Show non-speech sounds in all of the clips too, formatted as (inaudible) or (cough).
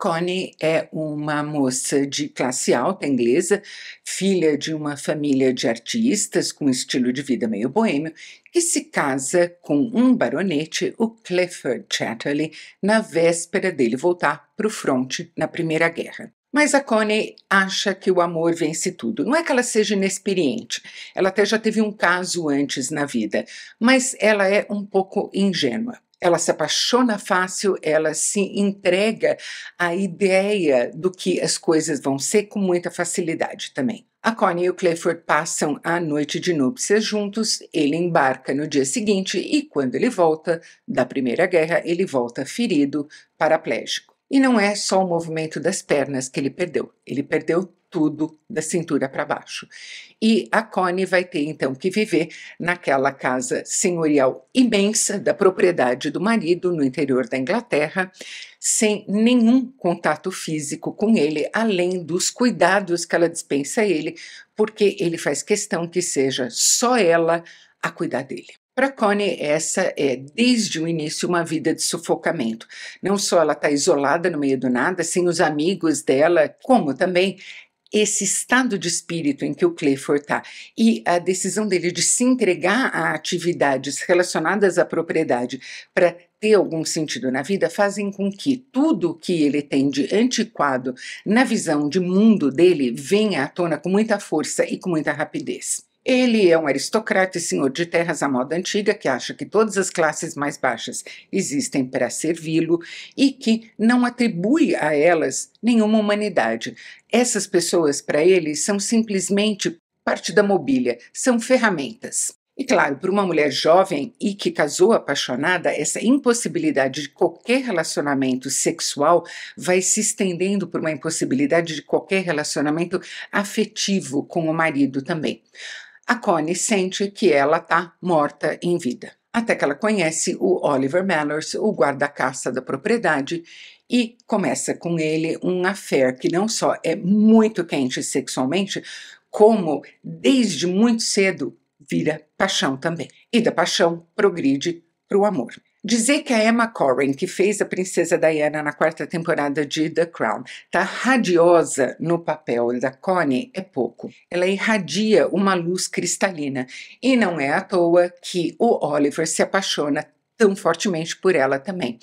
Connie é uma moça de classe alta inglesa, filha de uma família de artistas com estilo de vida meio boêmio, que se casa com um baronete, o Clifford Chatterley, na véspera dele voltar para o fronte na Primeira Guerra. Mas a Connie acha que o amor vence tudo. Não é que ela seja inexperiente, ela até já teve um caso antes na vida, mas ela é um pouco ingênua ela se apaixona fácil, ela se entrega à ideia do que as coisas vão ser com muita facilidade também. A Connie e o Clifford passam a noite de núpcias juntos, ele embarca no dia seguinte e, quando ele volta da Primeira Guerra, ele volta ferido, paraplégico. E não é só o movimento das pernas que ele perdeu, ele perdeu tudo da cintura para baixo. E a Connie vai ter então que viver naquela casa senhorial imensa da propriedade do marido no interior da Inglaterra, sem nenhum contato físico com ele, além dos cuidados que ela dispensa a ele, porque ele faz questão que seja só ela a cuidar dele. Para Connie, essa é, desde o início, uma vida de sufocamento. Não só ela está isolada no meio do nada, sem os amigos dela, como também esse estado de espírito em que o Clifford está e a decisão dele de se entregar a atividades relacionadas à propriedade para ter algum sentido na vida fazem com que tudo que ele tem de antiquado na visão de mundo dele venha à tona com muita força e com muita rapidez. Ele é um aristocrata e senhor de terras à moda antiga que acha que todas as classes mais baixas existem para servi-lo e que não atribui a elas nenhuma humanidade. Essas pessoas, para ele, são simplesmente parte da mobília, são ferramentas. E claro, para uma mulher jovem e que casou apaixonada, essa impossibilidade de qualquer relacionamento sexual vai se estendendo por uma impossibilidade de qualquer relacionamento afetivo com o marido também a Connie sente que ela está morta em vida. Até que ela conhece o Oliver Mellors, o guarda-caça da propriedade, e começa com ele um affair que não só é muito quente sexualmente, como desde muito cedo vira paixão também. E da paixão progride para o amor. Dizer que a Emma Corrin, que fez a Princesa Diana na quarta temporada de The Crown, está radiosa no papel da Connie é pouco. Ela irradia uma luz cristalina e não é à toa que o Oliver se apaixona tão fortemente por ela também.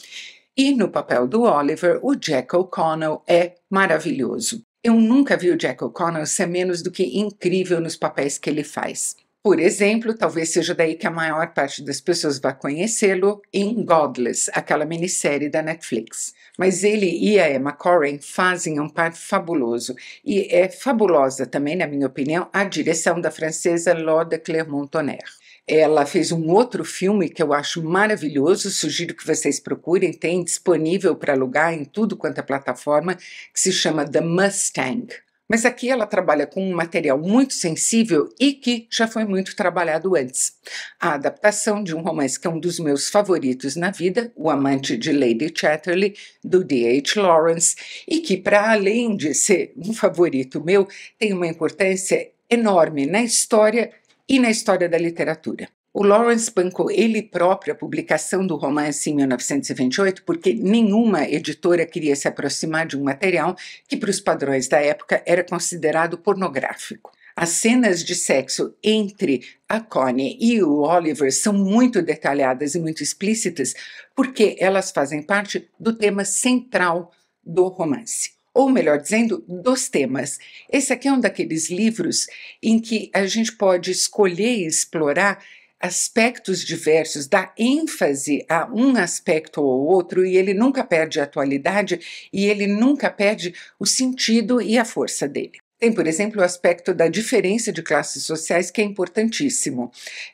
E no papel do Oliver, o Jack O'Connell é maravilhoso. Eu nunca vi o Jack O'Connell ser menos do que incrível nos papéis que ele faz. Por exemplo, talvez seja daí que a maior parte das pessoas vá conhecê-lo em Godless, aquela minissérie da Netflix. Mas ele e a Emma Corrin fazem um par fabuloso. E é fabulosa também, na minha opinião, a direção da francesa de Clermont-Tonnerre. Ela fez um outro filme que eu acho maravilhoso, sugiro que vocês procurem, tem disponível para alugar em tudo quanto é plataforma, que se chama The Mustang. Mas aqui ela trabalha com um material muito sensível e que já foi muito trabalhado antes. A adaptação de um romance que é um dos meus favoritos na vida, O Amante de Lady Chatterley, do D.H. Lawrence, e que, para além de ser um favorito meu, tem uma importância enorme na história e na história da literatura. O Lawrence bancou ele próprio a publicação do romance em 1928 porque nenhuma editora queria se aproximar de um material que, para os padrões da época, era considerado pornográfico. As cenas de sexo entre a Connie e o Oliver são muito detalhadas e muito explícitas porque elas fazem parte do tema central do romance ou melhor dizendo, dos temas. Esse aqui é um daqueles livros em que a gente pode escolher e explorar aspectos diversos, dá ênfase a um aspecto ou outro e ele nunca perde a atualidade e ele nunca perde o sentido e a força dele. Tem, por exemplo, o aspecto da diferença de classes sociais, que é importantíssimo.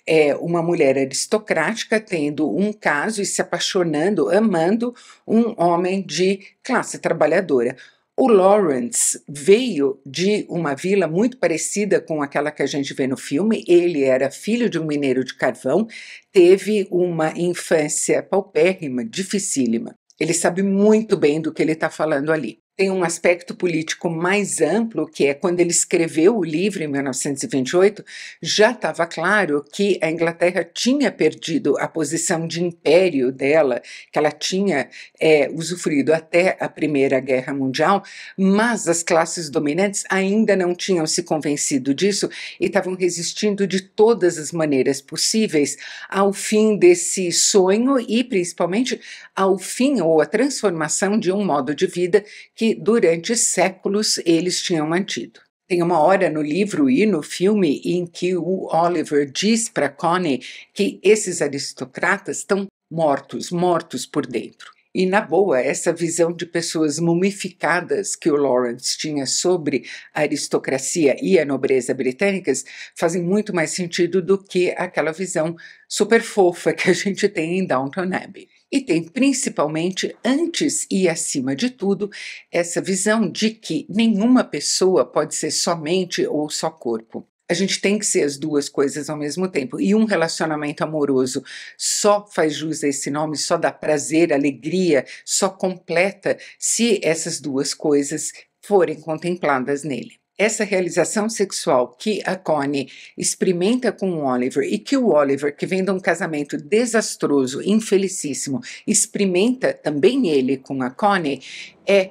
É uma mulher aristocrática tendo um caso e se apaixonando, amando um homem de classe trabalhadora. O Lawrence veio de uma vila muito parecida com aquela que a gente vê no filme. Ele era filho de um mineiro de carvão, teve uma infância paupérrima, dificílima. Ele sabe muito bem do que ele está falando ali tem um aspecto político mais amplo, que é quando ele escreveu o livro em 1928, já estava claro que a Inglaterra tinha perdido a posição de império dela, que ela tinha é, usufruído até a Primeira Guerra Mundial, mas as classes dominantes ainda não tinham se convencido disso e estavam resistindo de todas as maneiras possíveis ao fim desse sonho e, principalmente, ao fim ou à transformação de um modo de vida que que durante séculos eles tinham mantido. Tem uma hora no livro e no filme em que o Oliver diz para Connie que esses aristocratas estão mortos, mortos por dentro. E, na boa, essa visão de pessoas mumificadas que o Lawrence tinha sobre a aristocracia e a nobreza britânicas fazem muito mais sentido do que aquela visão super fofa que a gente tem em Downton Abbey. E tem principalmente, antes e acima de tudo, essa visão de que nenhuma pessoa pode ser somente ou só corpo. A gente tem que ser as duas coisas ao mesmo tempo. E um relacionamento amoroso só faz jus a esse nome, só dá prazer, alegria, só completa se essas duas coisas forem contempladas nele essa realização sexual que a Connie experimenta com o Oliver e que o Oliver, que vem de um casamento desastroso, infelicíssimo, experimenta também ele com a Connie, é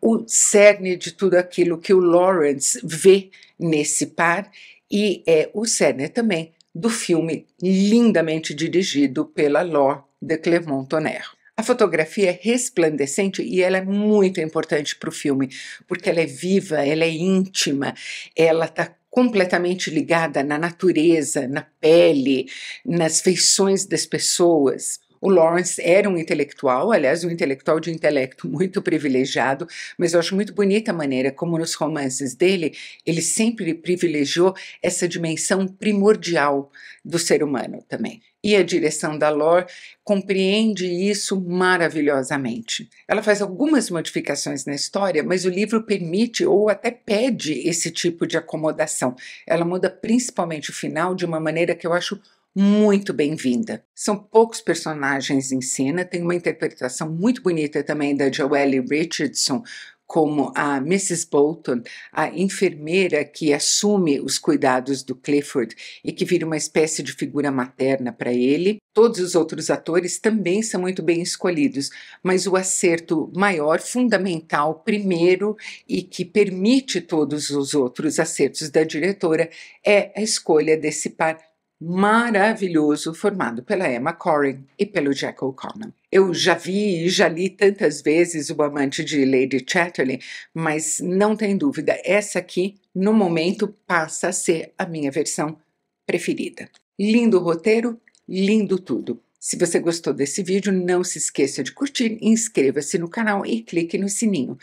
o cerne de tudo aquilo que o Lawrence vê nesse par e é o cerne também do filme lindamente dirigido pela Laure de Clermont-Tonnerre. A fotografia é resplandecente e ela é muito importante para o filme, porque ela é viva, ela é íntima, ela está completamente ligada na natureza, na pele, nas feições das pessoas. O Lawrence era um intelectual, aliás, um intelectual de intelecto (laughs) muito privilegiado, mas eu acho muito bonita a maneira como nos romances dele ele sempre privilegiou essa dimensão primordial do ser humano também. E a direção da Lore compreende isso maravilhosamente. Ela faz algumas modificações na história, mas o livro permite ou até pede esse tipo de acomodação. Ela muda principalmente o final de uma maneira que eu acho muito bem-vinda. São poucos personagens em cena, tem uma interpretação muito bonita também da Joelle Richardson, como a Mrs. Bolton, a enfermeira que assume os cuidados do Clifford e que vira uma espécie de figura materna para ele. Todos os outros atores também são muito bem escolhidos, mas o acerto maior, fundamental, primeiro e que permite todos os outros acertos da diretora é a escolha desse par maravilhoso formado pela Emma Corrin e pelo Jack O'Connor. Eu já vi e já li tantas vezes O Amante de Lady Chatterley, mas não tem dúvida, essa aqui, no momento, passa a ser a minha versão preferida. Lindo roteiro, lindo tudo. Se você gostou desse vídeo, não se esqueça de curtir, inscreva-se no canal e clique no sininho.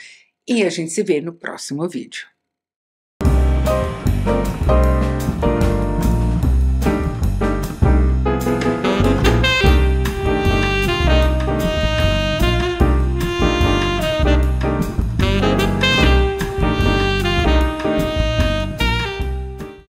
E a gente se vê no próximo vídeo.